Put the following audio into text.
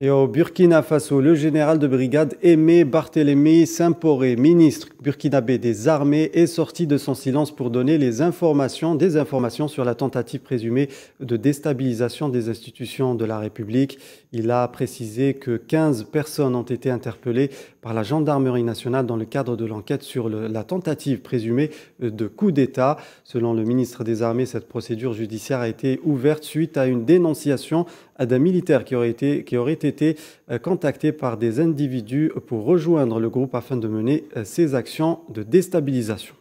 Et au Burkina Faso, le général de brigade Aimé Barthélémy Saint-Poré, ministre burkinabé des armées, est sorti de son silence pour donner les informations, des informations sur la tentative présumée de déstabilisation des institutions de la République. Il a précisé que 15 personnes ont été interpellées par la gendarmerie nationale dans le cadre de l'enquête sur la tentative présumée de coup d'État. Selon le ministre des Armées, cette procédure judiciaire a été ouverte suite à une dénonciation d'un militaire qui aurait été, qui aurait été euh, contacté par des individus pour rejoindre le groupe afin de mener ses euh, actions de déstabilisation.